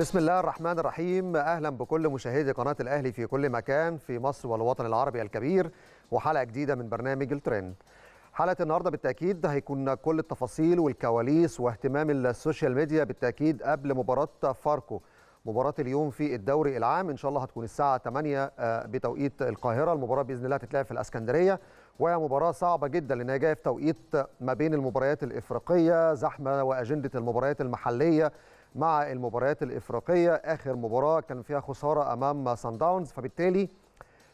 بسم الله الرحمن الرحيم اهلا بكل مشاهدي قناه الاهلي في كل مكان في مصر والوطن العربي الكبير وحلقه جديده من برنامج الترند حلقه النهارده بالتاكيد هيكون كل التفاصيل والكواليس واهتمام السوشيال ميديا بالتاكيد قبل مباراه فاركو مباراه اليوم في الدوري العام ان شاء الله هتكون الساعه 8 آه، بتوقيت القاهره المباراه باذن الله هتتلعب في الاسكندريه وهي مباراة صعبة جدا لأنها جاية في توقيت ما بين المباريات الإفريقية زحمة وأجندة المباريات المحلية مع المباريات الافريقيه اخر مباراه كان فيها خساره امام سان داونز فبالتالي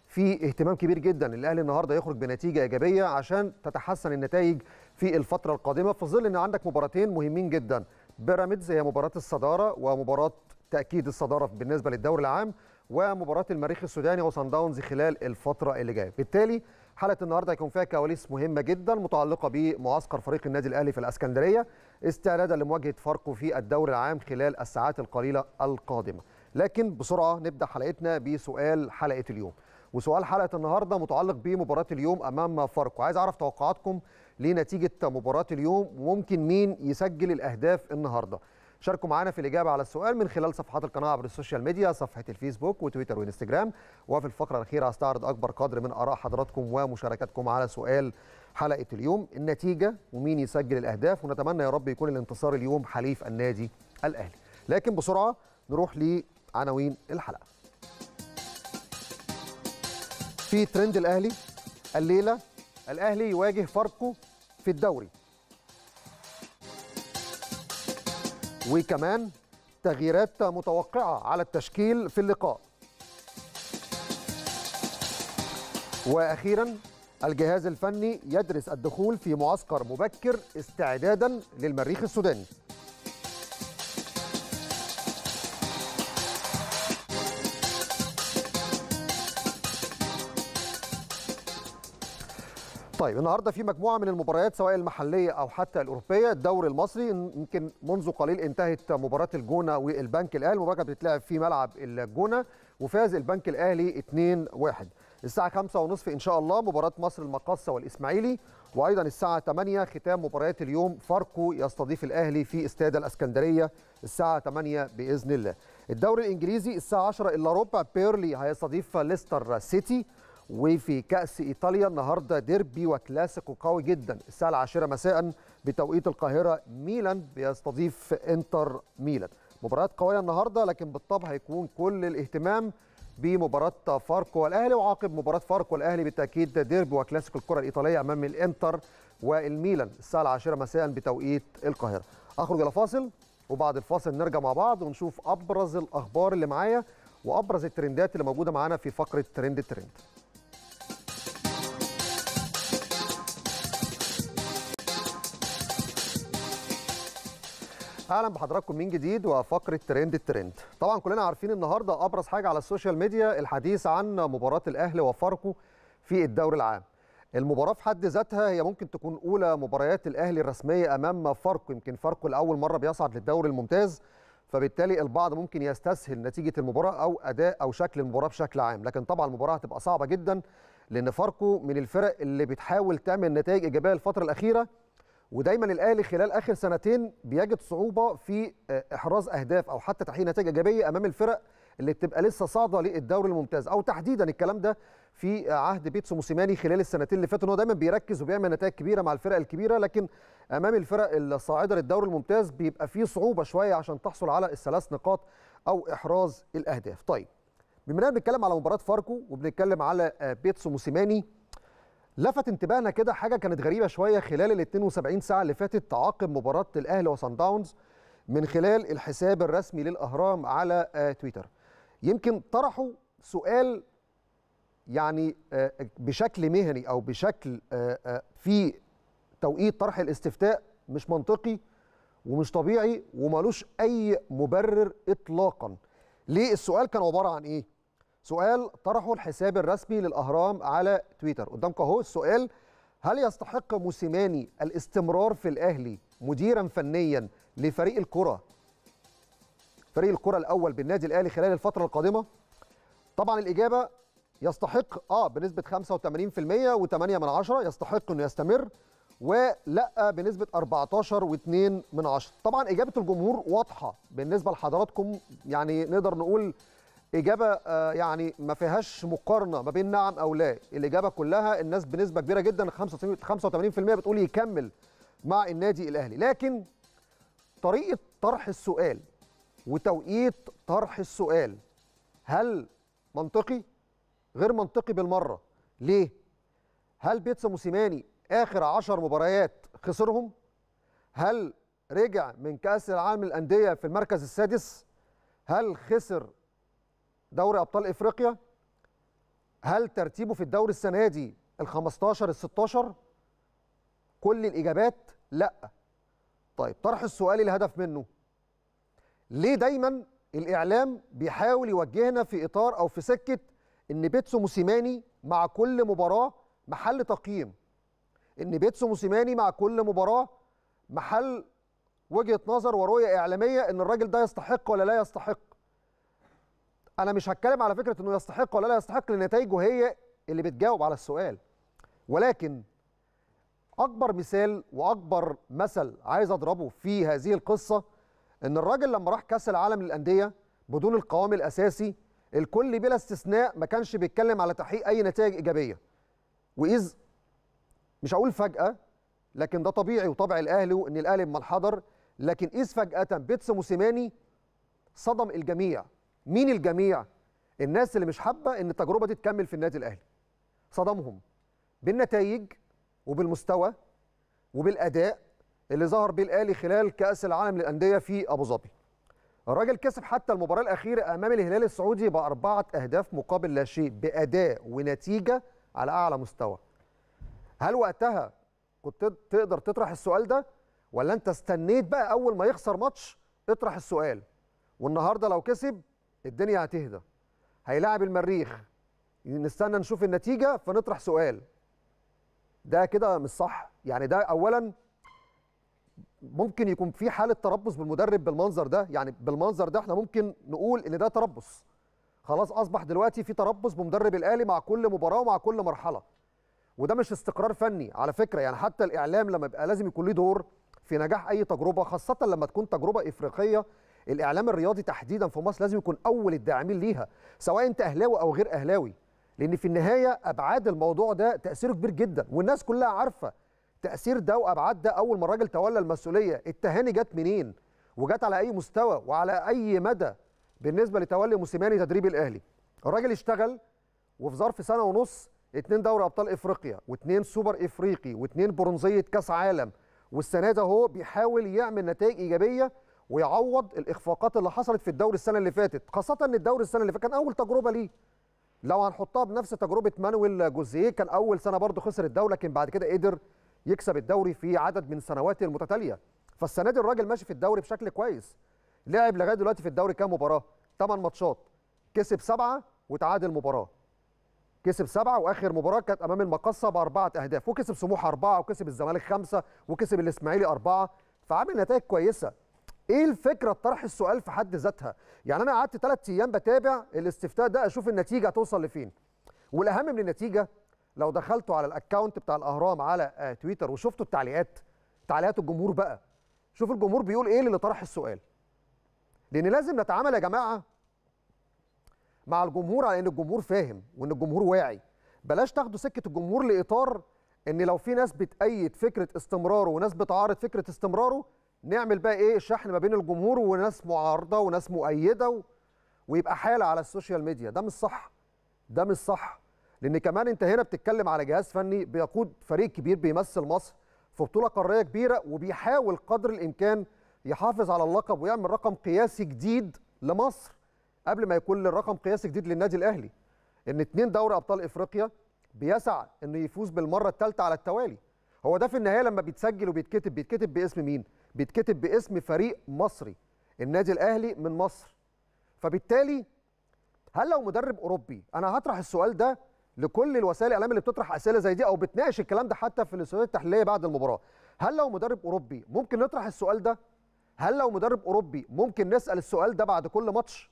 في اهتمام كبير جدا الاهلي النهارده يخرج بنتيجه ايجابيه عشان تتحسن النتائج في الفتره القادمه في ظل ان عندك مباراتين مهمين جدا بيراميدز هي مباراه الصداره ومباراه تاكيد الصداره بالنسبه للدوري العام ومباراه المريخ السوداني وصن داونز خلال الفتره اللي جايه بالتالي حلقه النهارده هيكون فيها كواليس مهمه جدا متعلقه بمعسكر فريق النادي الاهلي في الاسكندريه استعدادا لمواجهه فاركو في الدوري العام خلال الساعات القليله القادمه لكن بسرعه نبدا حلقتنا بسؤال حلقه اليوم وسؤال حلقه النهارده متعلق بمباراه اليوم امام فاركو عايز اعرف توقعاتكم لنتيجه مباراه اليوم وممكن مين يسجل الاهداف النهارده شاركوا معنا في الإجابة على السؤال من خلال صفحات القناة عبر السوشيال ميديا صفحة الفيسبوك وتويتر وإنستجرام وفي الفقرة الأخيرة هستعرض أكبر قدر من آراء حضراتكم ومشاركاتكم على سؤال حلقة اليوم النتيجة ومين يسجل الأهداف ونتمنى يا رب يكون الانتصار اليوم حليف النادي الأهلي لكن بسرعة نروح لعناوين الحلقة في ترند الأهلي الليلة الأهلي يواجه فاركو في الدوري وكمان تغييرات متوقعة على التشكيل في اللقاء وأخيرا الجهاز الفني يدرس الدخول في معسكر مبكر استعدادا للمريخ السوداني طيب النهارده في مجموعه من المباريات سواء المحليه او حتى الاوروبيه الدوري المصري يمكن منذ قليل انتهت مباراه الجونه والبنك الاهلي المباراه كانت بتتلعب في ملعب الجونه وفاز البنك الاهلي 2-1 الساعه 5:30 ان شاء الله مباراه مصر المقاصه والاسماعيلي وايضا الساعه 8 ختام مباريات اليوم فاركو يستضيف الاهلي في استاد الاسكندريه الساعه 8 باذن الله الدوري الانجليزي الساعه 10 الا ربع بيرلي هيستضيف ليستر سيتي وفي كأس إيطاليا النهاردة ديربي وكلاسيكو قوي جدا الساعة العاشرة مساء بتوقيت القاهرة ميلان بيستضيف إنتر ميلان مباريات قوية النهاردة لكن بالطبع هيكون كل الاهتمام بمباراة فاركو والأهلي وعاقب مباراة فاركو والأهلي بالتأكيد ديربي وكلاسيكو الكرة الإيطالية أمام الإنتر والميلان الساعة العاشرة مساء بتوقيت القاهرة أخرج إلى فاصل وبعد الفاصل نرجع مع بعض ونشوف أبرز الأخبار اللي معايا وأبرز الترندات اللي موجودة معانا في فقرة ترند الترند اهلا بحضراتكم من جديد وفقره ترند الترند طبعا كلنا عارفين النهارده ابرز حاجه على السوشيال ميديا الحديث عن مباراه الاهلي وفاركو في الدوري العام المباراه في حد ذاتها هي ممكن تكون اولى مباريات الاهلي الرسميه امام فاركو يمكن فاركو لاول مره بيصعد للدوري الممتاز فبالتالي البعض ممكن يستسهل نتيجه المباراه او اداء او شكل المباراه بشكل عام لكن طبعا المباراه هتبقى صعبه جدا لان فاركو من الفرق اللي بتحاول تعمل نتائج ايجابيه الفتره الاخيره ودايما الاهلي خلال اخر سنتين بيجد صعوبه في آه، احراز اهداف او حتى تحقيق نتائج ايجابيه امام الفرق اللي بتبقى لسه صاعده للدوري الممتاز او تحديدا الكلام ده في آه، عهد بيتسو موسيماني خلال السنتين اللي فاتوا ان هو دايما بيركز وبيعمل نتائج كبيره مع الفرق الكبيره لكن امام الفرق الصاعده للدوري الممتاز بيبقى فيه صعوبه شويه عشان تحصل على الثلاث نقاط او احراز الاهداف طيب بما اننا بنتكلم على مباراه فاركو وبنتكلم على آه، بيتسو موسيماني لفت انتباهنا كده حاجه كانت غريبه شويه خلال ال 72 ساعه اللي فاتت تعاقب مباراه الاهلي وصن داونز من خلال الحساب الرسمي للاهرام على آه، تويتر يمكن طرحوا سؤال يعني آه، بشكل مهني او بشكل آه، في توقيت طرح الاستفتاء مش منطقي ومش طبيعي وملوش اي مبرر اطلاقا ليه السؤال كان عباره عن ايه سؤال طرحه الحساب الرسمي للأهرام على تويتر قدامك أهو السؤال هل يستحق موسيماني الاستمرار في الأهلي مديرا فنيا لفريق الكرة فريق الكرة الأول بالنادي الأهلي خلال الفترة القادمة؟ طبعا الإجابة يستحق اه بنسبة 85% و8 من عشرة يستحق انه يستمر ولا بنسبة 14 و2 من عشرة طبعا إجابة الجمهور واضحة بالنسبة لحضراتكم يعني نقدر نقول اجابه آه، يعني ما فيهاش مقارنه ما بين نعم او لا الاجابه كلها الناس بنسبه كبيره جدا 85% بتقول يكمل مع النادي الاهلي لكن طريقه طرح السؤال وتوقيت طرح السؤال هل منطقي غير منطقي بالمره ليه هل بيتس موسيماني اخر عشر مباريات خسرهم هل رجع من كاس العالم الانديه في المركز السادس هل خسر دوري ابطال افريقيا هل ترتيبه في الدوري السنه دي ال 15 ال 16 كل الاجابات لا طيب طرح السؤال الهدف منه ليه دايما الاعلام بيحاول يوجهنا في اطار او في سكه ان بيتسو موسيماني مع كل مباراه محل تقييم ان بيتسو موسيماني مع كل مباراه محل وجهه نظر ورؤيه اعلاميه ان الراجل ده يستحق ولا لا يستحق انا مش هتكلم على فكره انه يستحق ولا لا يستحق لنتائجه هي اللي بتجاوب على السؤال ولكن اكبر مثال واكبر مثل عايز اضربه في هذه القصه ان الراجل لما راح كاس العالم للانديه بدون القوام الاساسي الكل بلا استثناء ما كانش بيتكلم على تحقيق اي نتائج ايجابيه واذ مش هقول فجاه لكن ده طبيعي وطبع الاهلي وان الاهلي ما حضر لكن اذ فجاه بيتس موسيماني صدم الجميع مين الجميع الناس اللي مش حابه ان التجربه دي تكمل في النادي الاهلي صدمهم بالنتائج وبالمستوى وبالاداء اللي ظهر بيه الاهلي خلال كاس العالم للانديه في ابو ظبي الراجل كسب حتى المباراه الاخيره امام الهلال السعودي باربعه اهداف مقابل لا شيء باداء ونتيجه على اعلى مستوى هل وقتها كنت تقدر تطرح السؤال ده ولا انت استنيت بقى اول ما يخسر ماتش اطرح السؤال والنهارده لو كسب الدنيا هتهدى هيلاعب المريخ نستنى نشوف النتيجه فنطرح سؤال ده كده مش صح يعني ده اولا ممكن يكون في حاله تربص بالمدرب بالمنظر ده يعني بالمنظر ده احنا ممكن نقول ان ده تربص خلاص اصبح دلوقتي في تربص بمدرب الاهلي مع كل مباراه ومع كل مرحله وده مش استقرار فني على فكره يعني حتى الاعلام لما يبقى لازم يكون له دور في نجاح اي تجربه خاصه لما تكون تجربه افريقيه الاعلام الرياضي تحديدا في مصر لازم يكون اول الداعمين ليها سواء انت اهلاوي او غير اهلاوي لان في النهايه ابعاد الموضوع ده تاثيره كبير جدا والناس كلها عارفه تاثير ده وابعاد ده اول ما الراجل تولى المسؤوليه التهاني جت منين وجت على اي مستوى وعلى اي مدى بالنسبه لتولي موسيماني تدريب الاهلي الراجل اشتغل وفي ظرف سنه ونص اتنين دوري ابطال افريقيا واتنين سوبر افريقي واتنين برونزيه كاس عالم والسنه ده هو بيحاول يعمل نتائج ايجابيه ويعوض الاخفاقات اللي حصلت في الدوري السنه اللي فاتت خاصه ان الدوري السنه اللي فاتت كان اول تجربه ليه لو هنحطها بنفس تجربه مانويل جوزيه كان اول سنه برضه خسر الدوري لكن بعد كده قدر يكسب الدوري في عدد من السنوات المتتاليه فالسنه دي الراجل ماشي في الدوري بشكل كويس لعب لغايه دلوقتي في الدوري كام مباراه 8 ماتشات كسب سبعه وتعادل مباراه كسب سبعه واخر مباراه كانت امام المقصه باربعه اهداف وكسب سموحه اربعه وكسب الزمالك خمسه وكسب الاسماعيلي اربعه فعامل نتائج كويسه ايه الفكره طرح السؤال في حد ذاتها يعني انا قعدت ثلاث ايام بتابع الاستفتاء ده اشوف النتيجه هتوصل لفين والاهم من النتيجه لو دخلتوا على الاكونت بتاع الاهرام على آه، تويتر وشفتوا التعليقات تعليقات الجمهور بقى شوف الجمهور بيقول ايه اللي طرح السؤال لان لازم نتعامل يا جماعه مع الجمهور على ان الجمهور فاهم وان الجمهور واعي بلاش تاخدوا سكه الجمهور لاطار ان لو في ناس بتأيد فكره استمراره وناس بتعارض فكره استمراره نعمل بقى ايه شحن ما بين الجمهور وناس معارضه وناس مؤيده و... ويبقى حاله على السوشيال ميديا ده مش صح ده مش صح لان كمان انت هنا بتتكلم على جهاز فني بيقود فريق كبير بيمثل مصر في بطوله قاريه كبيره وبيحاول قدر الامكان يحافظ على اللقب ويعمل رقم قياسي جديد لمصر قبل ما يكون الرقم قياسي جديد للنادي الاهلي ان اتنين دوري ابطال افريقيا بيسعى انه يفوز بالمره الثالثه على التوالي هو ده في النهايه لما بيتسجل وبيتكتب بيتكتب باسم مين بيتكتب باسم فريق مصري النادي الاهلي من مصر فبالتالي هل لو مدرب اوروبي انا هطرح السؤال ده لكل الوسائل الاعلام اللي بتطرح اسئله زي دي او بتناقش الكلام ده حتى في الاستوديوهات التحليليه بعد المباراه هل لو مدرب اوروبي ممكن نطرح السؤال ده هل لو مدرب اوروبي ممكن نسال السؤال ده بعد كل ماتش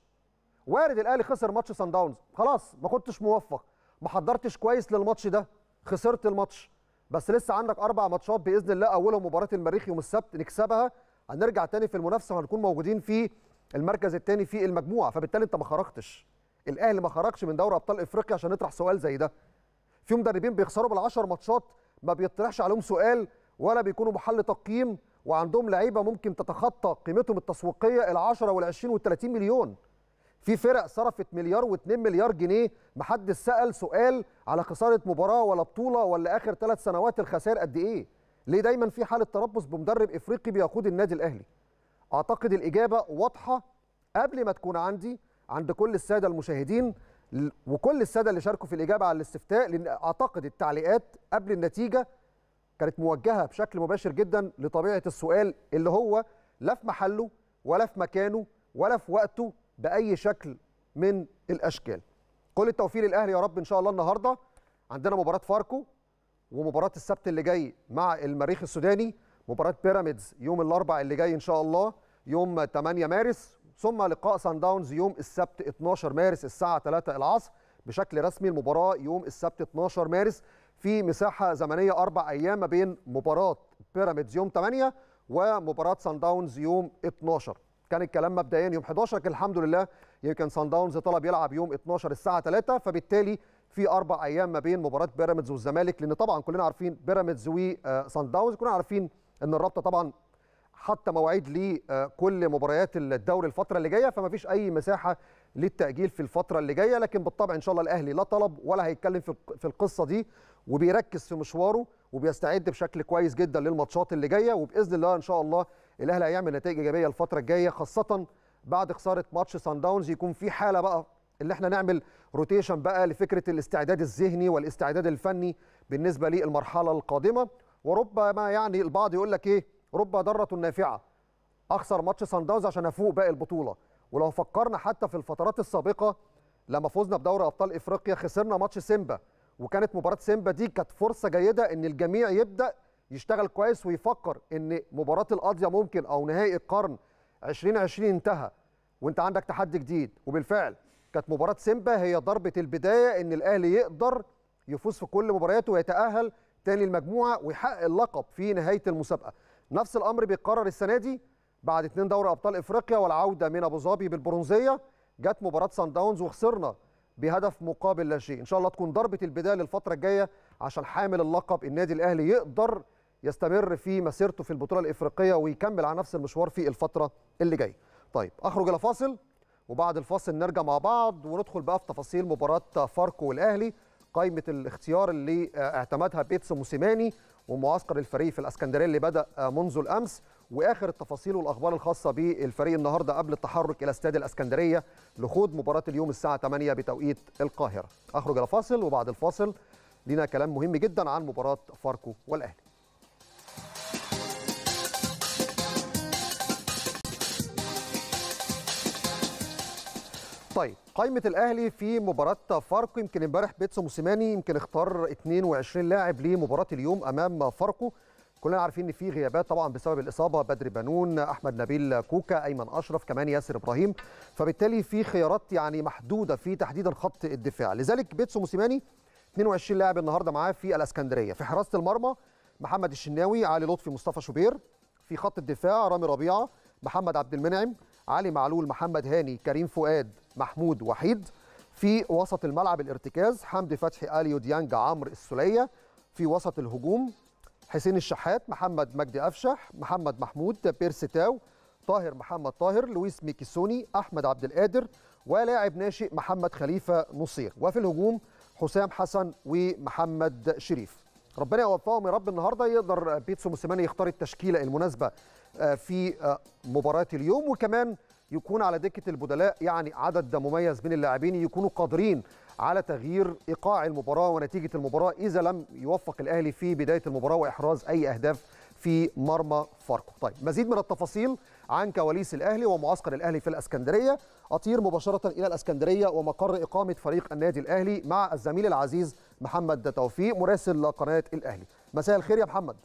وارد الاهلي خسر ماتش سان داونز خلاص ما كنتش موفق ما حضرتش كويس للماتش ده خسرت الماتش بس لسه عندك اربع ماتشات باذن الله اولهم مباراه المريخ يوم السبت نكسبها هنرجع تاني في المنافسه وهنكون موجودين في المركز الثاني في المجموعه فبالتالي انت ما خرجتش الاهلي ما خرجش من دوري ابطال افريقيا عشان نطرح سؤال زي ده في مدربين بيخسروا بالعشر ماتشات ما بيطرحش عليهم سؤال ولا بيكونوا محل تقييم وعندهم لعيبه ممكن تتخطى قيمتهم التسويقيه ال10 وال20 وال30 مليون في فرق صرفت مليار و2 مليار جنيه محدش سال سؤال على خساره مباراه ولا بطوله ولا اخر ثلاث سنوات الخسائر قد ايه ليه دايما في حاله تربص بمدرب افريقي بيقود النادي الاهلي اعتقد الاجابه واضحه قبل ما تكون عندي عند كل الساده المشاهدين وكل الساده اللي شاركوا في الاجابه على الاستفتاء لان اعتقد التعليقات قبل النتيجه كانت موجهه بشكل مباشر جدا لطبيعه السؤال اللي هو لا في محله ولا في مكانه ولا في وقته باي شكل من الاشكال كل التوفيق للاهلي يا رب ان شاء الله النهارده عندنا مباراه فاركو ومباراه السبت اللي جاي مع المريخ السوداني مباراه بيراميدز يوم الاربع اللي جاي ان شاء الله يوم 8 مارس ثم لقاء سان داونز يوم السبت 12 مارس الساعه 3 العصر بشكل رسمي المباراه يوم السبت 12 مارس في مساحه زمنيه اربع ايام ما بين مباراه بيراميدز يوم 8 ومباراه سان داونز يوم 12 كان الكلام مبدئيا يوم 11 لكن الحمد لله يمكن سان داونز طلب يلعب يوم 12 الساعه 3 فبالتالي في اربع ايام ما بين مباراه بيراميدز والزمالك لان طبعا كلنا عارفين بيراميدز وسان آه، داونز كلنا عارفين ان الرابطه طبعا حتى مواعيد لكل آه، مباريات الدوري الفتره اللي جايه فما فيش اي مساحه للتاجيل في الفتره اللي جايه لكن بالطبع ان شاء الله الاهلي لا طلب ولا هيتكلم في القصه دي وبيركز في مشواره وبيستعد بشكل كويس جدا للماتشات اللي جايه وباذن الله ان شاء الله الاهلي هيعمل نتائج ايجابيه الفتره الجايه خاصه بعد خساره ماتش سان داونز يكون في حاله بقى اللي احنا نعمل روتيشن بقى لفكره الاستعداد الذهني والاستعداد الفني بالنسبه للمرحله القادمه وربما يعني البعض يقول لك ايه رب ضره نافعه اخسر ماتش سان داونز عشان افوق باقي البطوله ولو فكرنا حتى في الفترات السابقه لما فزنا بدوري ابطال افريقيا خسرنا ماتش سيمبا وكانت مباراه سيمبا دي كانت فرصه جيده ان الجميع يبدا يشتغل كويس ويفكر ان مباراه القاضيه ممكن او نهائي القرن 2020 انتهى وانت عندك تحدي جديد وبالفعل كانت مباراه سيمبا هي ضربه البدايه ان الاهلي يقدر يفوز في كل مبارياته ويتاهل تاني المجموعه ويحقق اللقب في نهايه المسابقه نفس الامر بيتكرر السنه دي بعد اثنين دوري ابطال افريقيا والعوده من ابو ظبي بالبرونزيه جت مباراه سان داونز وخسرنا بهدف مقابل لا شيء ان شاء الله تكون ضربه البدايه للفتره الجايه عشان حامل اللقب النادي الاهلي يقدر يستمر في مسيرته في البطوله الافريقيه ويكمل على نفس المشوار في الفتره اللي جايه. طيب اخرج الى فاصل وبعد الفاصل نرجع مع بعض وندخل بقى في تفاصيل مباراه فاركو والاهلي قائمه الاختيار اللي آه، اعتمدها بيتس موسيماني ومعسكر الفريق في الاسكندريه اللي بدا آه، منذ الامس واخر التفاصيل والاخبار الخاصه بالفريق النهارده قبل التحرك الى استاد الاسكندريه لخوض مباراه اليوم الساعه 8 بتوقيت القاهره. اخرج الى فاصل وبعد الفاصل لينا كلام مهم جدا عن مباراه فاركو والاهلي. طيب قائمة الأهلي في مباراة فاركو يمكن امبارح بيتسو موسيماني يمكن اختار 22 لاعب لمباراة اليوم أمام فاركو كلنا عارفين ان في غيابات طبعا بسبب الاصابه بدر بنون احمد نبيل كوكا ايمن اشرف كمان ياسر ابراهيم فبالتالي في خيارات يعني محدوده في تحديدا خط الدفاع لذلك بيتسو موسيماني 22 لاعب النهارده معاه في الاسكندريه في حراسه المرمى محمد الشناوي علي لطفي مصطفى شوبير في خط الدفاع رامي ربيعه محمد عبد المنعم علي معلول محمد هاني كريم فؤاد محمود وحيد في وسط الملعب الارتكاز حمدي فتحي اليو ديانج عمرو السليه في وسط الهجوم حسين الشحات محمد مجدي افشح محمد محمود بيرسي تاو طاهر محمد طاهر لويس ميكيسوني احمد عبد القادر ولاعب ناشئ محمد خليفه نصير وفي الهجوم حسام حسن ومحمد شريف ربنا يوفقهم يا رب النهارده يقدر بيتسو موسيماني يختار التشكيله المناسبه آه، في آه، مباراه اليوم وكمان يكون على دكه البدلاء يعني عدد مميز من اللاعبين يكونوا قادرين على تغيير ايقاع المباراه ونتيجه المباراه اذا لم يوفق الاهلي في بدايه المباراه واحراز اي اهداف في مرمى فاركو طيب مزيد من التفاصيل عن كواليس الاهلي ومعسكر الاهلي في الاسكندريه اطير مباشره الى الاسكندريه ومقر اقامه فريق النادي الاهلي مع الزميل العزيز محمد توفيق مراسل قناه الاهلي مساء الخير يا محمد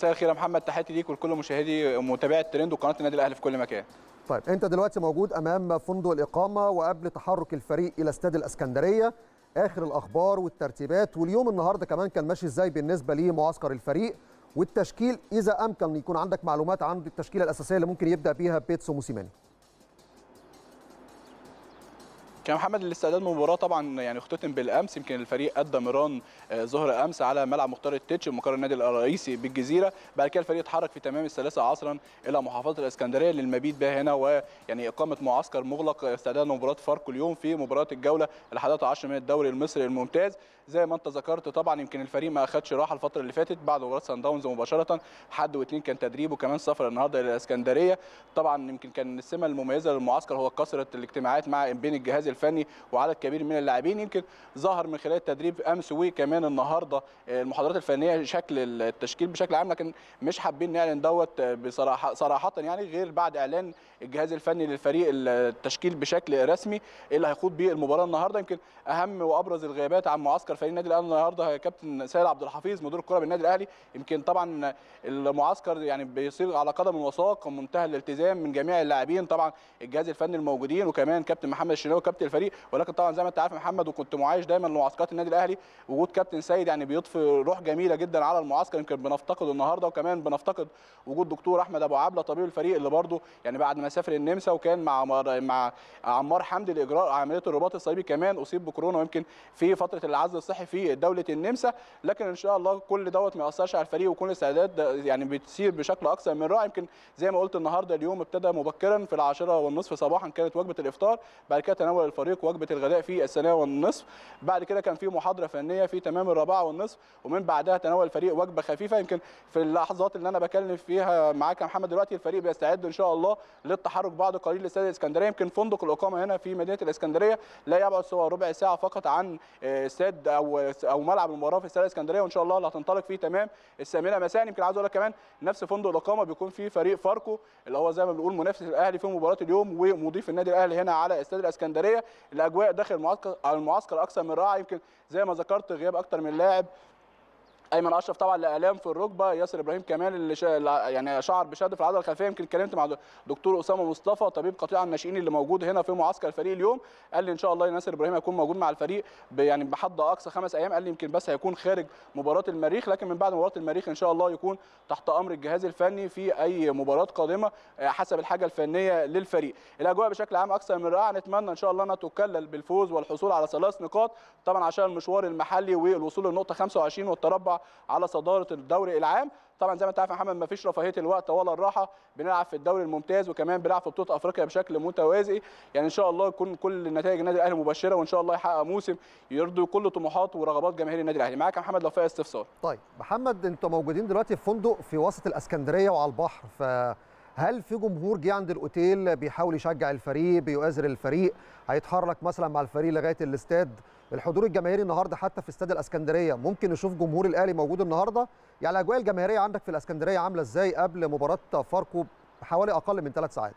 مساء الخير يا محمد تحياتي ليك ولكل مشاهدي ومتابعي الترند وقناه النادي الاهلي في كل مكان طيب انت دلوقتي موجود امام فندق الاقامه وقبل تحرك الفريق الى استاد الاسكندريه اخر الاخبار والترتيبات واليوم النهارده كمان كان ماشي ازاي بالنسبه لمعسكر الفريق والتشكيل اذا امكن يكون عندك معلومات عن التشكيله الاساسيه اللي ممكن يبدا بيها بيتسو موسيماني يا محمد الاستعداد للمباراه طبعا يعني اختتم بالامس يمكن الفريق ادى مران آه، ظهر امس على ملعب مختار التتش مقر النادي الرئيسي بالجزيره بعد كده الفريق اتحرك في تمام الثالثه عصرا الى محافظه الاسكندريه للمبيت بها هنا ويعني اقامه معسكر مغلق استعداد لمباراه فاركو اليوم في مباراه الجوله ال 11 من الدوري المصري الممتاز زي ما انت ذكرت طبعا يمكن الفريق ما اخدش راحه الفتره اللي فاتت بعد مباراه سان داونز مباشره حد واثنين كان تدريبه كمان سفر النهارده الى الاسكندريه طبعا يمكن كان السمه المميزه للمعسكر هو كثره الاجتماعات مع بين الجهاز الفني وعدد كبير من اللاعبين يمكن ظهر من خلال التدريب امس وكمان النهارده آه، المحاضرات الفنيه شكل التشكيل بشكل عام لكن مش حابين نعلن دوت آه، بصراحه صراحه يعني غير بعد اعلان الجهاز الفني للفريق التشكيل بشكل رسمي اللي هيخوض بيه المباراه النهارده يمكن اهم وابرز الغيابات عن معسكر فريق النادي الاهلي النهارده كابتن سيد عبد الحفيظ مدير الكره بالنادي الاهلي يمكن طبعا المعسكر يعني بيصير على قدم وساق منتهى الالتزام من جميع اللاعبين طبعا الجهاز الفني الموجودين وكمان كابتن محمد الشناوي كابتن الفريق ولكن طبعا زي ما انت عارف محمد وكنت معايش دايما لمعسكرات النادي الاهلي وجود كابتن سيد يعني بيضفي روح جميله جدا على المعسكر يمكن بنفتقد النهارده وكمان بنفتقد وجود دكتور احمد ابو عبله طبيب الفريق اللي برده يعني بعد ما سافر النمسا وكان مع مع عمار حمدي لاجراء عمليه الرباط الصليبي كمان اصيب بكورونا ويمكن في فتره العزل الصحي في دوله النمسا لكن ان شاء الله كل دوت ما ياثرش على الفريق وكل الاستعداد يعني بتسير بشكل اكثر من رائع يمكن زي ما قلت النهارده اليوم ابتدى مبكرا في العاشره والنصف صباحا كانت وجبه الافطار بعد كده تناول الفريق وجبه الغداء في الثانيه والنصف بعد كده كان في محاضره فنيه في تمام الرابعه والنصف ومن بعدها تناول الفريق وجبه خفيفه يمكن في اللحظات اللي انا بكلم فيها معاك يا محمد دلوقتي الفريق بيستعد ان شاء الله للتحرك بعد قليل لاستاد الاسكندريه يمكن فندق الاقامه هنا في مدينه الاسكندريه لا يبعد سوى ربع ساعه فقط عن آه، استاد او او ملعب المباراه في استاد الاسكندريه وان شاء الله اللي هتنطلق فيه تمام الثامنه مساء يمكن عايز اقول لك كمان نفس فندق الاقامه بيكون فيه فريق فاركو اللي هو زي ما بنقول منافس الاهلي في مباراه اليوم ومضيف النادي الاهلي هنا على استاد الاسكندريه الاجواء داخل المعسكر المعسكر اكثر من رائعه يمكن زي ما ذكرت غياب اكثر من لاعب ايمن اشرف طبعا لالام في الركبه ياسر ابراهيم كمان اللي شا... يعني شعر بشد في العضله الخلفيه يمكن اتكلمت مع دكتور اسامه مصطفى طبيب قطيع الناشئين اللي موجود هنا في معسكر الفريق اليوم قال لي ان شاء الله ياسر ابراهيم هيكون موجود مع الفريق ب... يعني بحد اقصى خمس ايام قال لي يمكن بس هيكون خارج مباراه المريخ لكن من بعد مباراه المريخ ان شاء الله يكون تحت امر الجهاز الفني في اي مباراه قادمه آه، حسب الحاجه الفنيه للفريق الاجواء بشكل عام اكثر من رائعه نتمنى ان شاء الله انها تكلل بالفوز والحصول على ثلاث نقاط طبعا عشان المشوار المحلي والوصول للنقطه 25 والتربع على صداره الدوري العام طبعا زي ما انت عارف يا محمد ما فيش رفاهيه الوقت ولا الراحه بنلعب في الدوري الممتاز وكمان بنلعب في بطوله افريقيا بشكل متوازي يعني ان شاء الله يكون كل نتائج النادي الاهلي مبشره وان شاء الله يحقق موسم يرضي كل طموحات ورغبات جماهير النادي الاهلي معاك يا محمد لو في استفسار طيب محمد انتوا موجودين دلوقتي في فندق في وسط الاسكندريه وعلى البحر ف هل في جمهور جه عند الاوتيل بيحاول يشجع الفريق بيؤازر الفريق هيتحرك مثلا مع الفريق لغايه الاستاد الحضور الجماهيري النهارده حتى في استاد الاسكندريه ممكن نشوف جمهور الاهلي موجود النهارده يعني الاجواء الجماهيريه عندك في الاسكندريه عامله ازاي قبل مباراه فاركو بحوالي اقل من ثلاث ساعات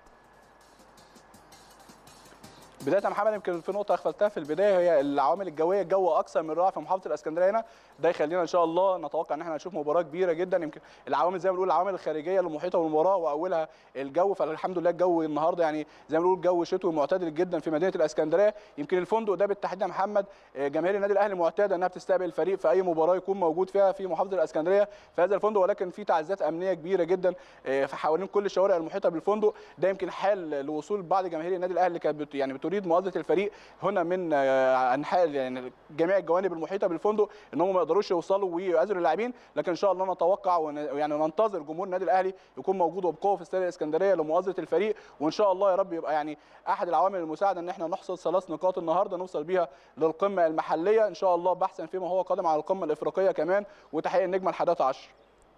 بدايه محمد يمكن في نقطه اغفلتها في البدايه هي العوامل الجويه الجو اكثر من رائع في محافظه الاسكندريه هنا ده يخلينا ان شاء الله نتوقع ان احنا نشوف مباراه كبيره جدا يمكن العوامل زي ما بنقول العوامل الخارجيه اللي محيطه بالمباراه واولها الجو فالحمد لله الجو النهارده يعني زي ما بنقول جو شتوي معتدل جدا في مدينه الاسكندريه يمكن الفندق ده بالتحديد يا محمد آه، جماهير النادي الاهلي معتاده انها بتستقبل الفريق في اي مباراه يكون موجود فيها في محافظه الاسكندريه في هذا الفندق ولكن في تعزيزات امنيه كبيره جدا آه، في حوالين كل الشوارع المحيطه بالفندق ده يمكن حال لوصول بعض جماهير النادي الاهلي كانت يعني تريد مؤازره الفريق هنا من آه، انحاء يعني جميع الجوانب المحيطه بالفندق ان هم ما يقدروش يوصلوا ويؤازروا اللاعبين لكن ان شاء الله نتوقع ويعني ننتظر جمهور النادي الاهلي يكون موجود وبقوه في استاد الاسكندريه لمؤازره الفريق وان شاء الله يا رب يبقى يعني احد العوامل المساعده ان احنا نحصل ثلاث نقاط النهارده نوصل بيها للقمه المحليه ان شاء الله بحثا فيما هو قادم على القمه الافريقيه كمان وتحقيق النجمه ال11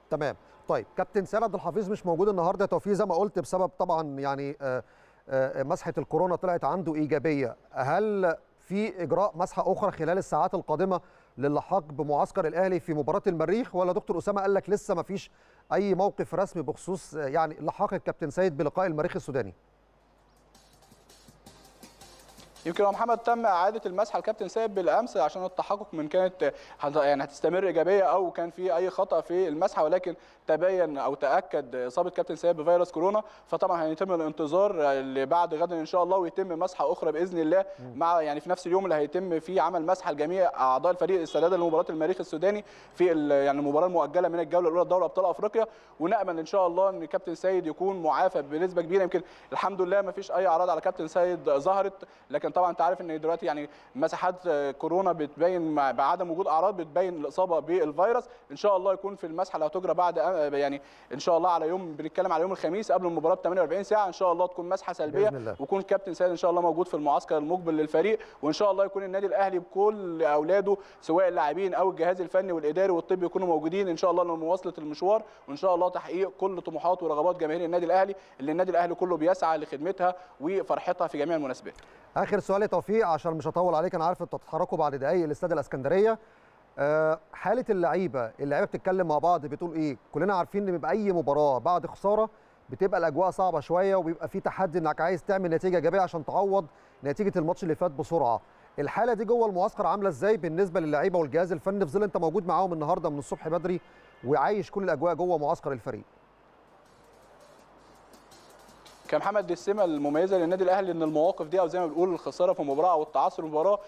تمام طيب كابتن سيد عبد الحفيظ مش موجود النهارده توفيق زي ما قلت بسبب طبعا يعني آه آه، آه، مسحه الكورونا طلعت عنده ايجابيه هل في اجراء مسحه اخرى خلال الساعات القادمه للحاق بمعسكر الاهلي في مباراه المريخ ولا دكتور اسامه قال لك لسه ما فيش اي موقف رسمي بخصوص آه، يعني لحاق الكابتن سيد بلقاء المريخ السوداني يمكن محمد تم اعاده المسح الكابتن سيد بالامس عشان التحقق من كانت يعني هتستمر ايجابيه او كان في اي خطا في المسحه ولكن تبين او تاكد اصابه كابتن سيد بفيروس كورونا فطبعا هيتم الانتظار لبعد غدا ان شاء الله ويتم مسحه اخرى باذن الله مع يعني في نفس اليوم اللي هيتم فيه عمل مسحه لجميع اعضاء الفريق استعدادا لمباراه المريخ السوداني في يعني المباراه المؤجله من الجوله الاولى لدوري ابطال افريقيا ونامل ان شاء الله ان كابتن سيد يكون معافى بنسبه كبيره يمكن الحمد لله ما فيش اي اعراض على كابتن سيد ظهرت لكن طبعا انت عارف ان دلوقتي يعني مساحات كورونا بتبين بعدم وجود اعراض بتبين الاصابه بالفيروس ان شاء الله يكون في المسحه اللي هتجرى بعد آه، يعني ان شاء الله على يوم بنتكلم على يوم الخميس قبل المباراه ب 48 ساعه ان شاء الله تكون مسحه سلبيه ويكون كابتن سيد ان شاء الله موجود في المعسكر المقبل للفريق وان شاء الله يكون النادي الاهلي بكل اولاده سواء اللاعبين او الجهاز الفني والاداري والطبي يكونوا موجودين ان شاء الله لمواصله المشوار وان شاء الله تحقيق كل طموحات ورغبات جماهير النادي الاهلي اللي النادي الاهلي كله بيسعى لخدمتها وفرحتها في جميع المناسبات. اخر سؤال يا توفيق عشان مش هطول عليك انا عارف انتوا بتتحركوا بعد دقائق الاستاد الاسكندريه آه، حاله اللعيبه اللعيبه بتتكلم مع بعض بتقول ايه كلنا عارفين ان باي مباراه بعد خساره بتبقى الاجواء صعبه شويه وبيبقى في تحدي انك عايز تعمل نتيجه ايجابيه عشان تعوض نتيجه الماتش اللي فات بسرعه الحاله دي جوه المعسكر عامله ازاي بالنسبه للعيبه والجهاز الفني في ظل انت موجود معاهم النهارده من الصبح بدري وعايش كل الاجواء جوه معسكر الفريق كان محمد السمه المميزه للنادي الاهلي ان المواقف دي او زي ما بنقول الخساره في مباراه او التعثر في مباراه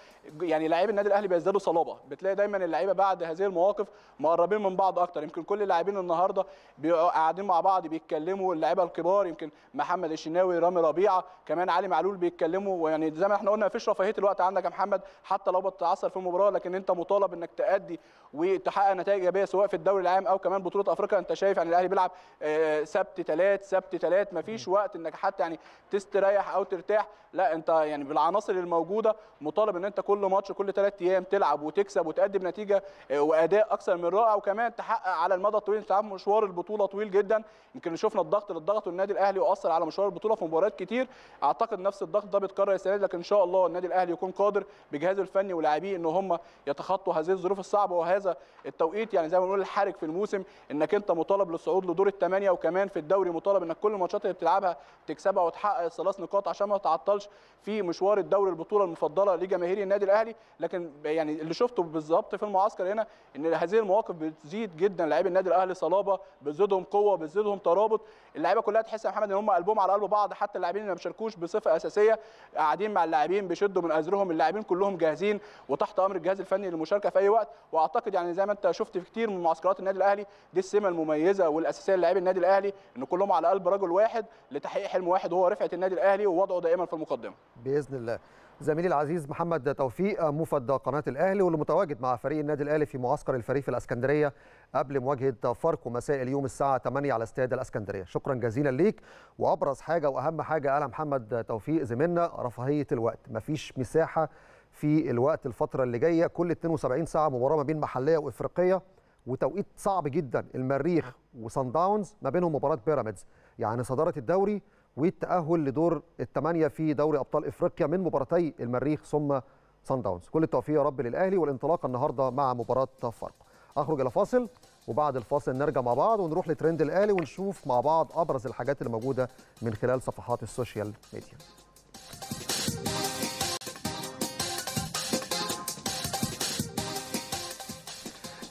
يعني لاعبي النادي الاهلي بيزدادوا صلابه بتلاقي دايما اللعيبه بعد هذه المواقف مقربين من بعض اكتر يمكن كل اللاعبين النهارده قاعدين مع بعض بيتكلموا اللعيبه الكبار يمكن محمد الشناوي رامي ربيعه كمان علي معلول بيتكلموا ويعني زي ما احنا قلنا مفيش رفاهيه الوقت عندك يا محمد حتى لو بتتعثر في المباراه لكن انت مطالب انك تادي وتحقق نتائج ايجابيه سواء في الدوري العام او كمان بطوله افريقيا انت شايف يعني الاهلي بيلعب آه، سبت ثلاث سبت ثلاث مفيش وقت انك حتى يعني تستريح او ترتاح لا انت يعني بالعناصر الموجوده مطالب ان انت كل ماتش كل ثلاث ايام تلعب وتكسب وتقدم نتيجه واداء اكثر من رائع وكمان تحقق على المدى الطويل انت عارف مشوار البطوله طويل جدا يمكن شفنا الضغط اللي ضغطه النادي الاهلي واثر على مشوار البطوله في مباريات كتير اعتقد نفس الضغط ده بيتكرر السنه دي لكن ان شاء الله النادي الاهلي يكون قادر بجهازه الفني ولاعبيه ان هم يتخطوا هذه الظروف الصعبه وهذا التوقيت يعني زي ما بنقول الحرج في الموسم انك انت مطالب للصعود لدور الثمانيه وكمان في الدوري مطالب انك كل الماتشات اللي بتلعبها تكسبها وتحقق الثلاث نقاط عشان ما تعطلش في مشوار الدوري البطوله المفضله لجماهير النادي الاهلي لكن يعني اللي شفته بالظبط في المعسكر هنا ان هذه المواقف بتزيد جدا لاعبي النادي الاهلي صلابه بتزيدهم قوه بتزيدهم ترابط اللعيبه كلها تحس يا محمد ان هم قلبهم على قلب بعض حتى اللاعبين اللي ما بيشاركوش بصفه اساسيه قاعدين مع اللاعبين بيشدوا من ازرهم اللاعبين كلهم جاهزين وتحت امر الجهاز الفني للمشاركه في اي وقت واعتقد يعني زي ما انت شفت في كتير من معسكرات النادي الاهلي دي السمه المميزه والاساسيه للاعبي النادي الاهلي ان كلهم على قلب رجل واحد لتحقيق حلم واحد وهو رفعه النادي الاهلي ووضعه دائما في المقدمه باذن الله زميلي العزيز محمد توفيق موفد قناه الاهلي واللي متواجد مع فريق النادي الاهلي في معسكر الفريق في الاسكندريه قبل مواجهه فاركو مساء اليوم الساعه 8 على استاد الاسكندريه شكرا جزيلا ليك وابرز حاجه واهم حاجه قالها محمد توفيق زميلنا رفاهيه الوقت مفيش مساحه في الوقت الفتره اللي جايه كل 72 ساعه مباراه ما بين محليه وافريقيه وتوقيت صعب جدا المريخ وصن داونز ما بينهم مباراه بيراميدز يعني صداره الدوري والتأهل لدور الثمانية في دوري أبطال إفريقيا من مباراتي المريخ ثم سان داونز كل التوفيق يا رب للأهلي والانطلاق النهاردة مع مباراة فرق أخرج إلى فاصل وبعد الفاصل نرجع مع بعض ونروح لترند الأهلي ونشوف مع بعض أبرز الحاجات اللي موجودة من خلال صفحات السوشيال ميديا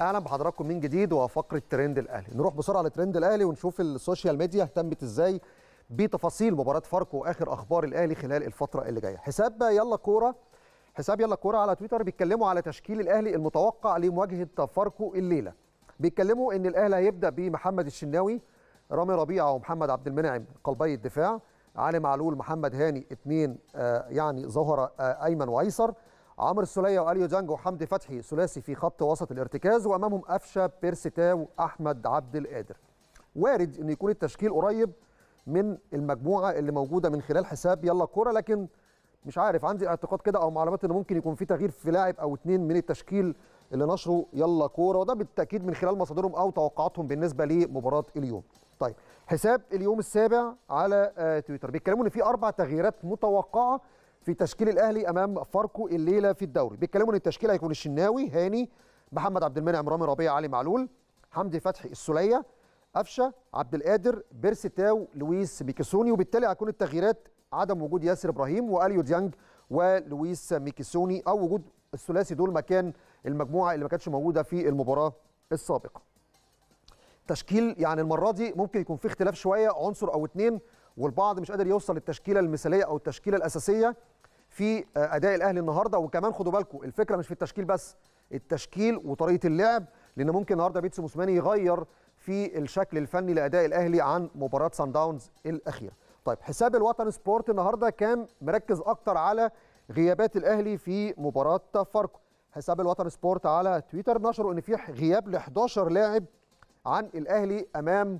اهلا بحضراتكم من جديد وفقره ترند الاهلي نروح بسرعه لترند الاهلي ونشوف السوشيال ميديا اهتمت ازاي بتفاصيل مباراه فاركو واخر اخبار الاهلي خلال الفتره اللي جايه حساب يلا كوره حساب يلا كوره على تويتر بيتكلموا على تشكيل الاهلي المتوقع لمواجهه فاركو الليله بيتكلموا ان الاهلي هيبدا بمحمد الشناوي رامي ربيعه ومحمد عبد المنعم قلبي الدفاع علي معلول محمد هاني اثنين آه، يعني ظهر آه، ايمن وايسر عمرو السليه واليو دانجو وحمدي فتحي ثلاثي في خط وسط الارتكاز وامامهم قفشه بيرسيتاو احمد عبد القادر وارد ان يكون التشكيل قريب من المجموعه اللي موجوده من خلال حساب يلا كوره لكن مش عارف عندي اعتقاد كده او معلومات ان ممكن يكون في تغيير في لاعب او اتنين من التشكيل اللي نشره يلا كوره وده بالتاكيد من خلال مصادرهم او توقعاتهم بالنسبه لمباراه اليوم. طيب حساب اليوم السابع على آه، تويتر بيتكلموا ان في اربع تغييرات متوقعه في تشكيل الاهلي امام فاركو الليله في الدوري، بيتكلموا ان التشكيل هيكون الشناوي، هاني، محمد عبد المنعم، رامي ربيع، علي معلول، حمدي فتحي، السوليه، قفشه عبد القادر بيرسيتاو لويس ميكيسوني وبالتالي هتكون التغييرات عدم وجود ياسر ابراهيم واليو ديانج ولويس ميكيسوني او وجود الثلاثي دول مكان المجموعه اللي ما كانتش موجوده في المباراه السابقه. تشكيل يعني المره دي ممكن يكون في اختلاف شويه عنصر او اتنين والبعض مش قادر يوصل للتشكيله المثاليه او التشكيله الاساسيه في آه، اداء الاهلي النهارده وكمان خدوا بالكم الفكره مش في التشكيل بس التشكيل وطريقه اللعب لان ممكن النهارده بيتسو موسيماني يغير في الشكل الفني لاداء الاهلي عن مباراه سان داونز الاخيره طيب حساب الوطن سبورت النهارده كان مركز اكتر على غيابات الاهلي في مباراه فاركو حساب الوطن سبورت على تويتر نشروا ان في غياب ل 11 لاعب عن الاهلي امام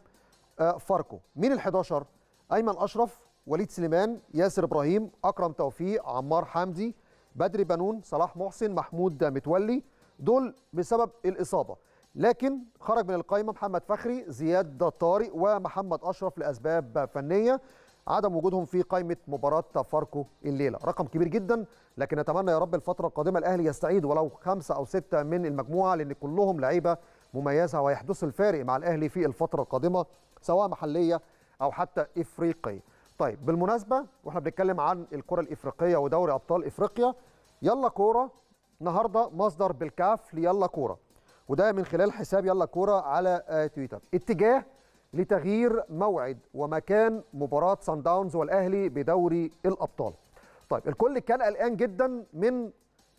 آه، فاركو مين ال 11 ايمن اشرف وليد سليمان ياسر ابراهيم اكرم توفيق عمار حمدي بدري بنون صلاح محسن محمود متولي دول بسبب الاصابه لكن خرج من القائمه محمد فخري زياد طارق ومحمد اشرف لاسباب فنيه عدم وجودهم في قائمه مباراه فاركو الليله رقم كبير جدا لكن نتمنى يا رب الفتره القادمه الاهلي يستعيد ولو خمسه او سته من المجموعه لان كلهم لعيبه مميزه ويحدث الفارق مع الاهلي في الفتره القادمه سواء محليه او حتى افريقيه طيب بالمناسبه واحنا بنتكلم عن الكره الافريقيه ودوري ابطال افريقيا يلا كوره النهارده مصدر بالكاف ليلا كوره وده من خلال حساب يلا كوره على آه، تويتر اتجاه لتغيير موعد ومكان مباراه سان داونز والاهلي بدوري الابطال طيب الكل كان قلقان جدا من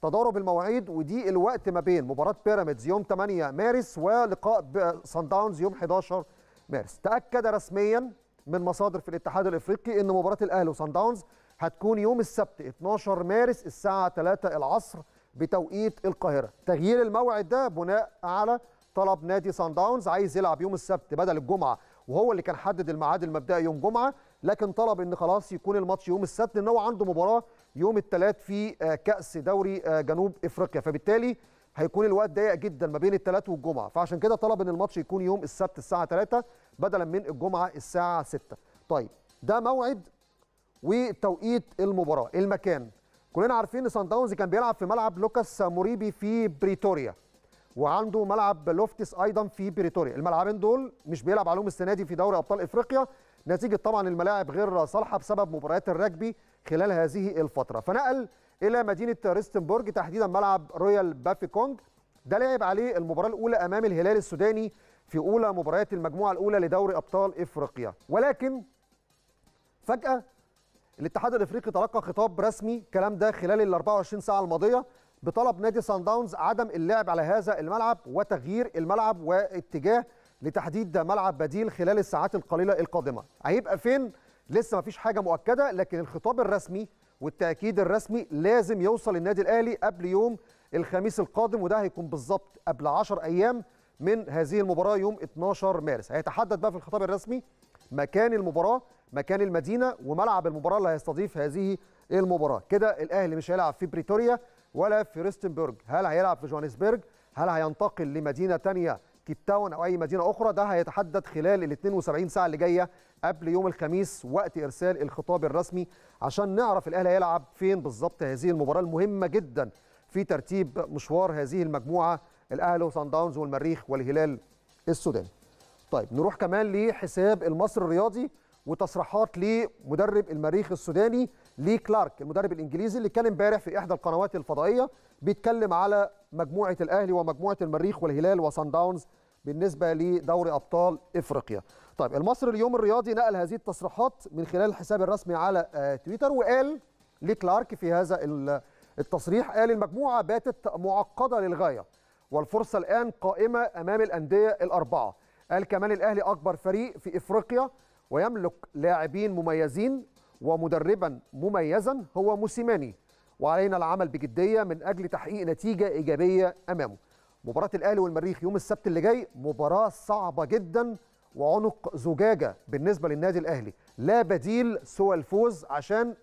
تضارب المواعيد ودي الوقت ما بين مباراه بيراميدز يوم 8 مارس ولقاء سان آه، داونز يوم 11 مارس تاكد رسميا من مصادر في الاتحاد الافريقي ان مباراه الاهلي وسان داونز هتكون يوم السبت 12 مارس الساعه 3 العصر بتوقيت القاهره تغيير الموعد ده بناء على طلب نادي سان داونز عايز يلعب يوم السبت بدل الجمعه وهو اللي كان حدد الميعاد المبدئي يوم جمعه لكن طلب ان خلاص يكون الماتش يوم السبت لان هو عنده مباراه يوم الثلاث في آه، كاس دوري آه، جنوب افريقيا فبالتالي هيكون الوقت ضيق جدا ما بين الثلاث والجمعه فعشان كده طلب ان الماتش يكون يوم السبت الساعه 3 بدلا من الجمعه الساعه 6 طيب ده موعد وتوقيت المباراه المكان كلنا عارفين ان سان داونز كان بيلعب في ملعب لوكاس موريبي في بريتوريا وعنده ملعب لوفتس ايضا في بريتوريا الملعبين دول مش بيلعب عليهم السنه دي في دوري ابطال افريقيا نتيجه طبعا الملاعب غير صالحه بسبب مباريات الرجبي خلال هذه الفتره فنقل الى مدينه ريستنبورج تحديدا ملعب رويال بافيكونج ده لعب عليه المباراه الاولى امام الهلال السوداني في اولى مباريات المجموعه الاولى لدوري ابطال افريقيا ولكن فجاه الاتحاد الافريقي تلقى خطاب رسمي الكلام ده خلال ال 24 ساعه الماضيه بطلب نادي سان داونز عدم اللعب على هذا الملعب وتغيير الملعب واتجاه لتحديد ملعب بديل خلال الساعات القليله القادمه هيبقى فين لسه ما فيش حاجه مؤكده لكن الخطاب الرسمي والتاكيد الرسمي لازم يوصل للنادي الاهلي قبل يوم الخميس القادم وده هيكون بالظبط قبل 10 ايام من هذه المباراه يوم 12 مارس هيتحدد بقى في الخطاب الرسمي مكان المباراه مكان المدينه وملعب المباراه اللي هيستضيف هذه المباراه كده الاهلي مش هيلعب في بريتوريا ولا في ريستنبرج هل هيلعب في جوهانسبرج هل هينتقل لمدينه تانية كيب تاون او اي مدينه اخرى ده هيتحدد خلال ال 72 ساعه اللي جايه قبل يوم الخميس وقت ارسال الخطاب الرسمي عشان نعرف الاهلي هيلعب فين بالظبط هذه المباراه المهمه جدا في ترتيب مشوار هذه المجموعه الاهلي وصن داونز والمريخ والهلال السوداني. طيب نروح كمان لحساب المصري الرياضي وتصريحات لمدرب المريخ السوداني لي كلارك المدرب الانجليزي اللي كان امبارح في احدى القنوات الفضائيه بيتكلم على مجموعه الاهلي ومجموعه المريخ والهلال وصن داونز بالنسبه لدوري ابطال افريقيا. طيب المصري اليوم الرياضي نقل هذه التصريحات من خلال الحساب الرسمي على آه، تويتر وقال لي كلارك في هذا التصريح قال المجموعه باتت معقده للغايه والفرصه الان قائمه امام الانديه الاربعه. قال كمان الاهلي اكبر فريق في افريقيا ويملك لاعبين مميزين ومدربا مميزا هو موسيماني وعلينا العمل بجديه من اجل تحقيق نتيجه ايجابيه امامه مباراه الاهلي والمريخ يوم السبت اللي جاي مباراه صعبه جدا وعنق زجاجه بالنسبه للنادي الاهلي لا بديل سوى الفوز عشان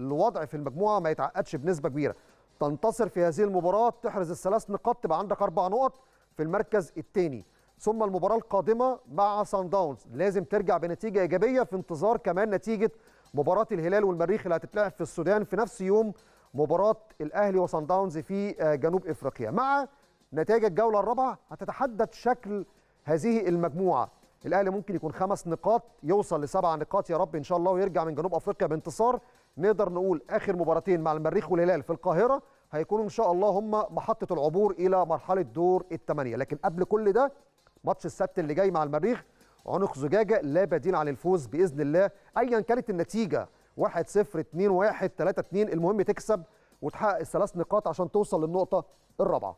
الوضع في المجموعه ما يتعقدش بنسبه كبيره تنتصر في هذه المباراه تحرز الثلاث نقاط تبقى عندك اربع نقط في المركز الثاني ثم المباراة القادمة مع سان داونز لازم ترجع بنتيجة إيجابية في انتظار كمان نتيجة مباراة الهلال والمريخ اللي هتتلعب في السودان في نفس يوم مباراة الأهلي وسان داونز في آه، جنوب إفريقيا مع نتائج الجولة الرابعة هتتحدد شكل هذه المجموعة الأهلي ممكن يكون خمس نقاط يوصل لسبع نقاط يا رب إن شاء الله ويرجع من جنوب أفريقيا بانتصار نقدر نقول آخر مباراتين مع المريخ والهلال في القاهرة هيكونوا إن شاء الله هم محطة العبور إلى مرحلة دور الثمانية لكن قبل كل ده ماتش السبت اللي جاي مع المريخ عنق زجاجه لا بديل عن الفوز باذن الله ايا كانت النتيجه 1-0 2-1 3-2 المهم تكسب وتحقق الثلاث نقاط عشان توصل للنقطه الرابعه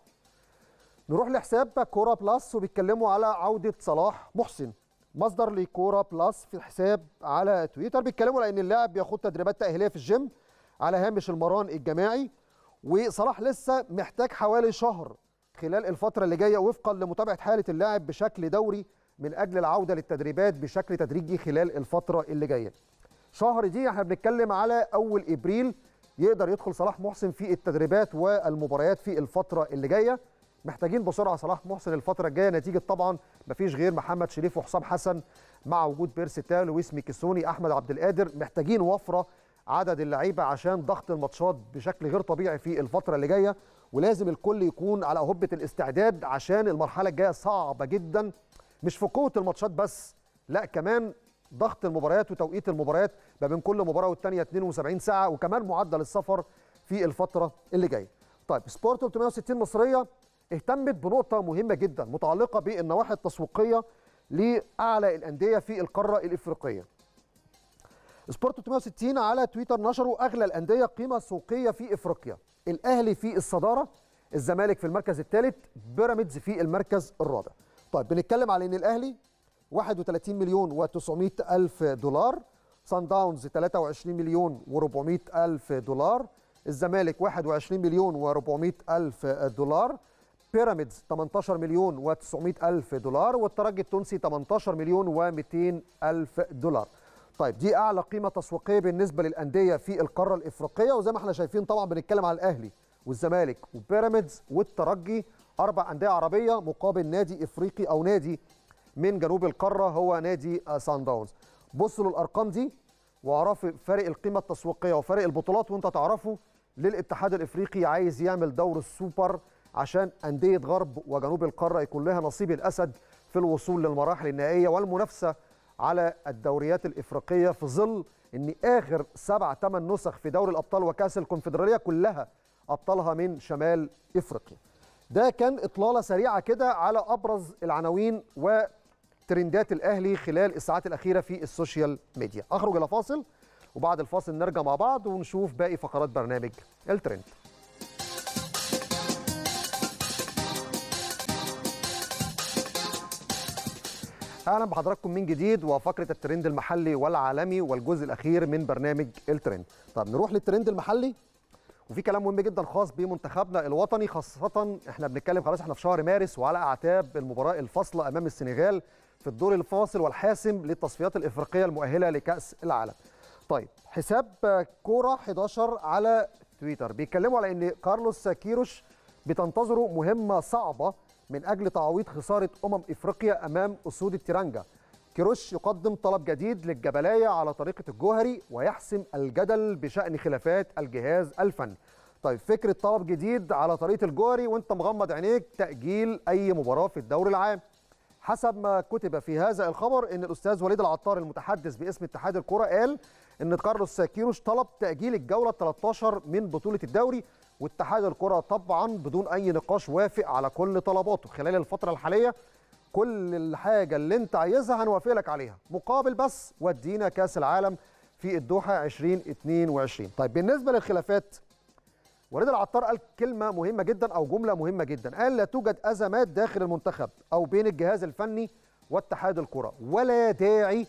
نروح لحساب كوره بلس وبيتكلموا على عوده صلاح محسن مصدر لكوره بلس في الحساب على تويتر بيتكلموا لان اللاعب بياخد تدريبات تاهيليه في الجيم على هامش المران الجماعي وصلاح لسه محتاج حوالي شهر خلال الفترة اللي جاية وفقا لمتابعة حالة اللاعب بشكل دوري من أجل العودة للتدريبات بشكل تدريجي خلال الفترة اللي جاية شهر دي احنا بنتكلم على أول إبريل يقدر يدخل صلاح محسن في التدريبات والمباريات في الفترة اللي جاية محتاجين بسرعة صلاح محسن الفترة الجاية نتيجة طبعا مفيش غير محمد شريف وحسام حسن مع وجود بيرسي تاو لويس ميكيسوني أحمد عبد القادر محتاجين وفرة عدد اللعيبه عشان ضغط الماتشات بشكل غير طبيعي في الفتره اللي جايه ولازم الكل يكون على هبه الاستعداد عشان المرحله الجايه صعبه جدا مش في قوه الماتشات بس لا كمان ضغط المباريات وتوقيت المباريات ما بين كل مباراه والثانيه 72 ساعه وكمان معدل السفر في الفتره اللي جايه. طيب سبورت 360 مصريه اهتمت بنقطه مهمه جدا متعلقه بالنواحي التسويقيه لاعلى الانديه في القاره الافريقيه. سبورت 360 على تويتر نشروا اغلى الانديه قيمه سوقيه في افريقيا الاهلي في الصداره الزمالك في المركز الثالث بيراميدز في المركز الرابع طيب بنتكلم على ان الاهلي 31 مليون و900 الف دولار سان داونز 23 مليون و400 الف دولار الزمالك 21 مليون و400 الف دولار بيراميدز 18 مليون و900 الف دولار والترجي التونسي 18 مليون و200 الف دولار طيب دي اعلى قيمه تسويقيه بالنسبه للانديه في القاره الافريقيه وزي ما احنا شايفين طبعا بنتكلم على الاهلي والزمالك وبيراميدز والترجي اربع انديه عربيه مقابل نادي افريقي او نادي من جنوب القاره هو نادي آه، سان داونز بصوا للارقام دي واعرفوا فرق القيمه التسويقيه وفرق البطولات وانت تعرفه للاتحاد الافريقي عايز يعمل دور السوبر عشان انديه غرب وجنوب القاره يكون لها نصيب الاسد في الوصول للمراحل النهائيه والمنافسه على الدوريات الافريقيه في ظل ان اخر سبع ثمان نسخ في دوري الابطال وكاس الكونفدراليه كلها ابطالها من شمال افريقيا. ده كان اطلاله سريعه كده على ابرز العناوين وترندات الاهلي خلال الساعات الاخيره في السوشيال ميديا. اخرج الى فاصل وبعد الفاصل نرجع مع بعض ونشوف باقي فقرات برنامج الترند. اهلا بحضراتكم من جديد وفقره الترند المحلي والعالمي والجزء الاخير من برنامج الترند طب نروح للترند المحلي وفي كلام مهم جدا خاص بمنتخبنا الوطني خاصه احنا بنتكلم خلاص احنا في شهر مارس وعلى اعتاب المباراه الفاصله امام السنغال في الدور الفاصل والحاسم للتصفيات الافريقيه المؤهله لكاس العالم طيب حساب كوره 11 على تويتر بيتكلموا على ان كارلوس كيروش بتنتظره مهمه صعبه من أجل تعويض خسارة أمم إفريقيا أمام أسود التيرانجا كيروش يقدم طلب جديد للجبلاية على طريقة الجوهري ويحسم الجدل بشأن خلافات الجهاز الفني طيب فكرة طلب جديد على طريقة الجوهري وانت مغمض عينيك تأجيل أي مباراة في الدوري العام حسب ما كتب في هذا الخبر ان الأستاذ وليد العطار المتحدث باسم اتحاد الكرة قال ان كارلوس كيروش طلب تأجيل الجولة 13 من بطولة الدوري واتحاد الكره طبعا بدون اي نقاش وافق على كل طلباته خلال الفتره الحاليه كل الحاجه اللي انت عايزها هنوافق لك عليها مقابل بس ودينا كاس العالم في الدوحه 2022 طيب بالنسبه للخلافات وليد العطار قال كلمه مهمه جدا او جمله مهمه جدا قال لا توجد ازمات داخل المنتخب او بين الجهاز الفني واتحاد الكره ولا داعي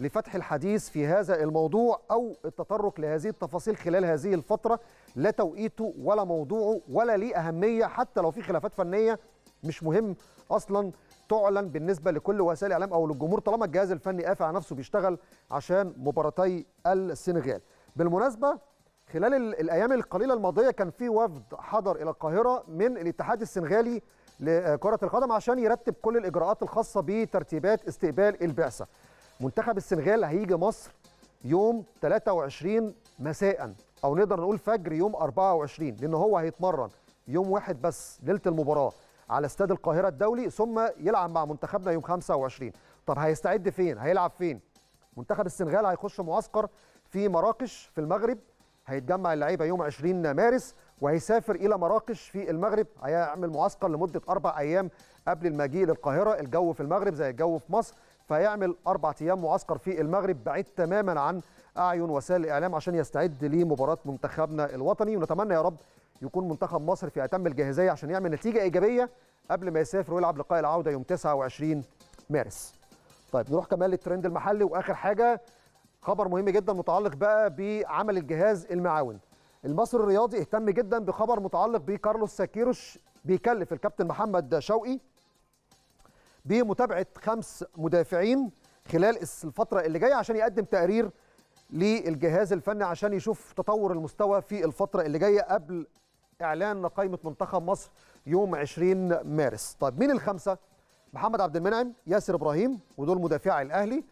لفتح الحديث في هذا الموضوع أو التطرق لهذه التفاصيل خلال هذه الفترة لا توقيته ولا موضوعه ولا ليه أهمية حتى لو في خلافات فنية مش مهم أصلا تعلن بالنسبة لكل وسائل الإعلام أو للجمهور طالما الجهاز الفني قافع على نفسه بيشتغل عشان مباراتي السنغال بالمناسبة خلال الأيام القليلة الماضية كان في وفد حضر إلى القاهرة من الاتحاد السنغالي لكرة القدم عشان يرتب كل الإجراءات الخاصة بترتيبات استقبال البعثة منتخب السنغال هيجي مصر يوم 23 مساء او نقدر نقول فجر يوم 24 لان هو هيتمرن يوم واحد بس ليله المباراه على استاد القاهره الدولي ثم يلعب مع منتخبنا يوم 25 طب هيستعد فين هيلعب فين منتخب السنغال هيخش معسكر في مراكش في المغرب هيتجمع اللعيبه يوم 20 مارس وهيسافر الى مراكش في المغرب هيعمل معسكر لمده اربع ايام قبل المجيء للقاهره الجو في المغرب زي الجو في مصر فيعمل اربع ايام معسكر في المغرب بعيد تماما عن اعين وسائل الاعلام عشان يستعد لمباراه منتخبنا الوطني ونتمنى يا رب يكون منتخب مصر في اتم الجاهزيه عشان يعمل نتيجه ايجابيه قبل ما يسافر ويلعب لقاء العوده يوم 29 مارس. طيب نروح كمان للترند المحلي واخر حاجه خبر مهم جدا متعلق بقى بعمل الجهاز المعاون. المصري الرياضي اهتم جدا بخبر متعلق بكارلوس ساكيروش بيكلف الكابتن محمد شوقي بمتابعه خمس مدافعين خلال الفتره اللي جايه عشان يقدم تقرير للجهاز الفني عشان يشوف تطور المستوى في الفتره اللي جايه قبل اعلان قائمه منتخب مصر يوم 20 مارس طيب مين الخمسه محمد عبد المنعم ياسر ابراهيم ودول مدافعي الاهلي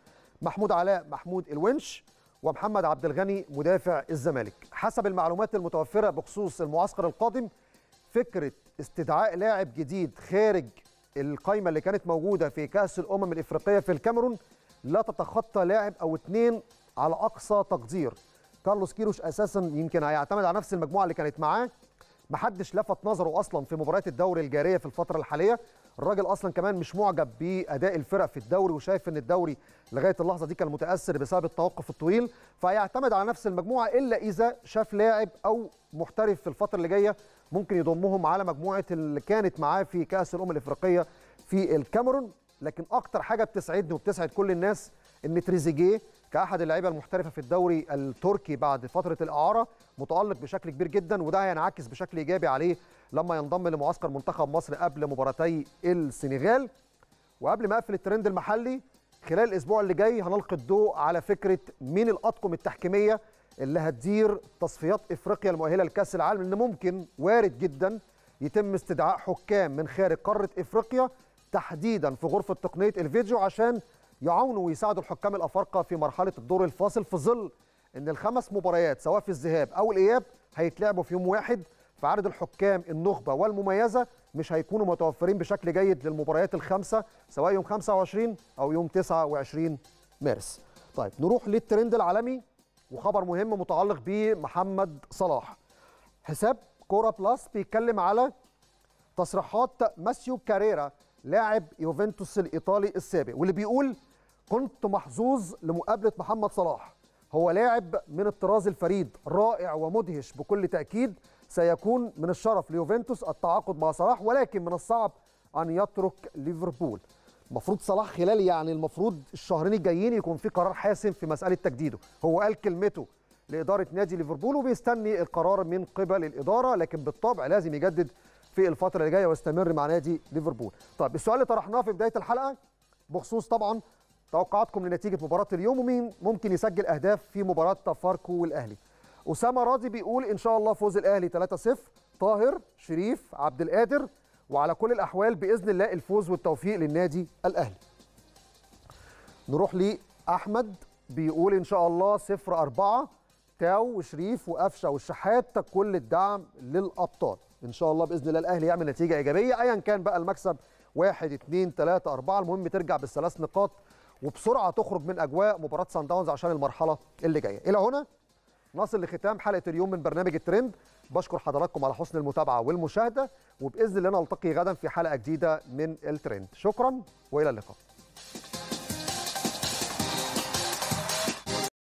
محمود علاء محمود الونش ومحمد عبد الغني مدافع الزمالك حسب المعلومات المتوفره بخصوص المعسكر القادم فكره استدعاء لاعب جديد خارج القايمه اللي كانت موجوده في كاس الامم الافريقيه في الكاميرون لا تتخطى لاعب او اثنين على اقصى تقدير كارلوس كيروش اساسا يمكن هيعتمد على نفس المجموعه اللي كانت معاه محدش لفت نظره اصلا في مباريات الدوري الجاريه في الفتره الحاليه الراجل اصلا كمان مش معجب باداء الفرق في الدوري وشايف ان الدوري لغايه اللحظه دي كان متاثر بسبب التوقف الطويل فيعتمد على نفس المجموعه الا اذا شاف لاعب او محترف في الفتره اللي جايه ممكن يضمهم على مجموعه اللي كانت معاه في كاس الامم الافريقيه في الكاميرون لكن اكتر حاجه بتسعدني وبتسعد كل الناس ان تريزيجيه كاحد اللعيبه المحترفه في الدوري التركي بعد فتره الاعاره متالق بشكل كبير جدا وده هينعكس بشكل ايجابي عليه لما ينضم لمعسكر منتخب مصر قبل مباراتي السنغال وقبل ما اقفل الترند المحلي خلال الاسبوع اللي جاي هنلقي الضوء على فكره مين الاطقم التحكيميه اللي هتدير تصفيات افريقيا المؤهله لكاس العالم لان ممكن وارد جدا يتم استدعاء حكام من خارج قاره افريقيا تحديدا في غرفه تقنيه الفيديو عشان يعاونوا ويساعدوا الحكام الافارقه في مرحله الدور الفاصل في ظل ان الخمس مباريات سواء في الذهاب او الاياب هيتلعبوا في يوم واحد فعدد الحكام النخبه والمميزه مش هيكونوا متوفرين بشكل جيد للمباريات الخمسه سواء يوم 25 او يوم 29 مارس. طيب نروح للترند العالمي وخبر مهم متعلق بمحمد صلاح. حساب كوره بلس بيتكلم على تصريحات ماسيو كاريرا لاعب يوفنتوس الايطالي السابق واللي بيقول كنت محظوظ لمقابله محمد صلاح هو لاعب من الطراز الفريد رائع ومدهش بكل تاكيد سيكون من الشرف ليوفنتوس التعاقد مع صلاح ولكن من الصعب ان يترك ليفربول المفروض صلاح خلال يعني المفروض الشهرين الجايين يكون في قرار حاسم في مساله تجديده هو قال كلمته لاداره نادي ليفربول وبيستني القرار من قبل الاداره لكن بالطبع لازم يجدد في الفتره اللي جايه ويستمر مع نادي ليفربول طب السؤال اللي طرحناه في بدايه الحلقه بخصوص طبعا توقعاتكم لنتيجه مباراه اليوم ومين ممكن يسجل اهداف في مباراه تفاركو والاهلي اسامه راضي بيقول ان شاء الله فوز الاهلي 3-0 طاهر شريف عبد القادر وعلى كل الاحوال باذن الله الفوز والتوفيق للنادي الاهلي نروح لاحمد بيقول ان شاء الله 0 4 تاو وشريف وقفشه والشحات كل الدعم للابطال ان شاء الله باذن الله الاهلي يعمل نتيجه ايجابيه ايا كان بقى المكسب 1 2 3 4 المهم ترجع بالثلاث نقاط وبسرعه تخرج من اجواء مباراه سان داونز عشان المرحله اللي جايه الى هنا نصل لختام حلقه اليوم من برنامج الترند بشكر حضراتكم على حسن المتابعه والمشاهده وباذن الله نلتقي غدا في حلقه جديده من الترند شكرا والى اللقاء